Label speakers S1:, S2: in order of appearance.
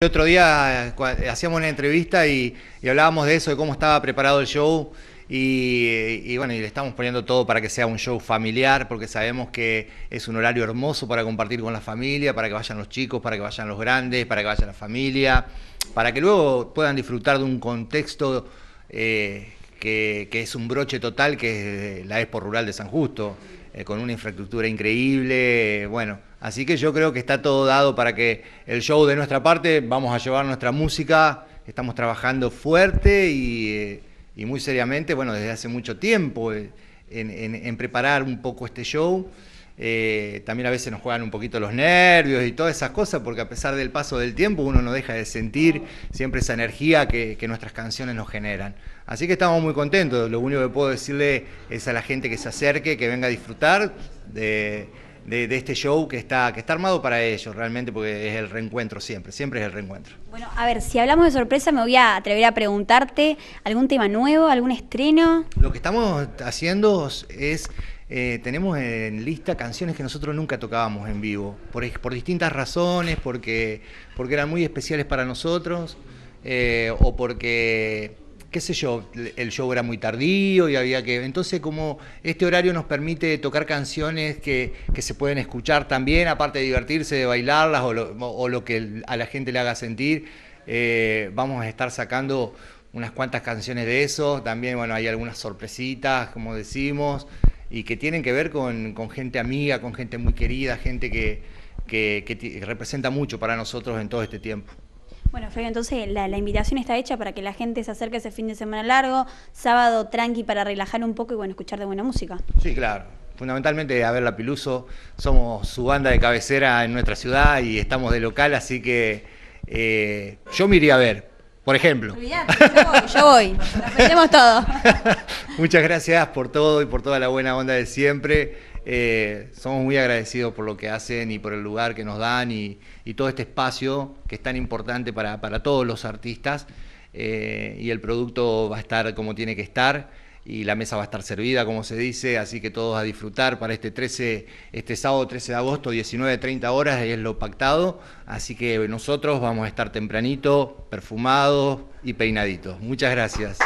S1: El otro día hacíamos una entrevista y, hablábamos de eso, de cómo estaba preparado el show y, bueno, y le estamos poniendo todo para que sea un show familiar, porque sabemos que es un horario hermoso para compartir con la familia, para que vayan los chicos, para que vayan los grandes, para que vaya la familia, para que luego puedan disfrutar de un contexto eh, que, que, es un broche total, que es la Expo Rural de San Justo. Eh, con una infraestructura increíble, bueno, así que yo creo que está todo dado para que el show de nuestra parte, vamos a llevar nuestra música, estamos trabajando fuerte y, eh, muy seriamente, bueno, desde hace mucho tiempo eh, en preparar un poco este show. Eh, también a veces nos juegan un poquito los nervios y todas esas cosas, porque a pesar del paso del tiempo uno no deja de sentir siempre esa energía que, nuestras canciones nos generan. Así que estamos muy contentos, lo único que puedo decirle es a la gente que se acerque, que venga a disfrutar de, este show que está, que está armado para ellos, realmente, porque es el reencuentro siempre, siempre es el reencuentro.
S2: Bueno, a ver, si hablamos de sorpresa, me voy a atrever a preguntarte, ¿algún tema nuevo, algún estreno?
S1: Lo que estamos haciendo es eh, tenemos en lista canciones que nosotros nunca tocábamos en vivo, por, distintas razones, porque, eran muy especiales para nosotros, eh, o porque, qué sé yo, el show era muy tardío y había que... Entonces, como este horario nos permite tocar canciones que, se pueden escuchar también, aparte de divertirse, de bailarlas o lo, que a la gente le haga sentir, eh, vamos a estar sacando unas cuantas canciones de eso, también bueno, hay algunas sorpresitas, como decimos, y que tienen que ver con, gente amiga, con gente muy querida, gente que, representa mucho para nosotros en todo este tiempo.
S2: Bueno, Fede, entonces la, invitación está hecha para que la gente se acerque ese fin de semana largo, sábado tranqui para relajar un poco y bueno, escuchar de buena música.
S1: Sí, claro. Fundamentalmente, a ver, La Piluso, somos su banda de cabecera en nuestra ciudad y estamos de local, así que eh, yo me iría a ver, por ejemplo.
S2: yo voy, voy. todo.
S1: Muchas gracias por todo y por toda la buena onda de siempre. Eh, somos muy agradecidos por lo que hacen y por el lugar que nos dan y, todo este espacio que es tan importante para, todos los artistas. Eh, y el producto va a estar como tiene que estar y la mesa va a estar servida, como se dice, así que todos a disfrutar para este 13, este sábado 13 de agosto, 19.30 horas, es lo pactado, así que nosotros vamos a estar tempranito, perfumados y peinaditos. Muchas gracias.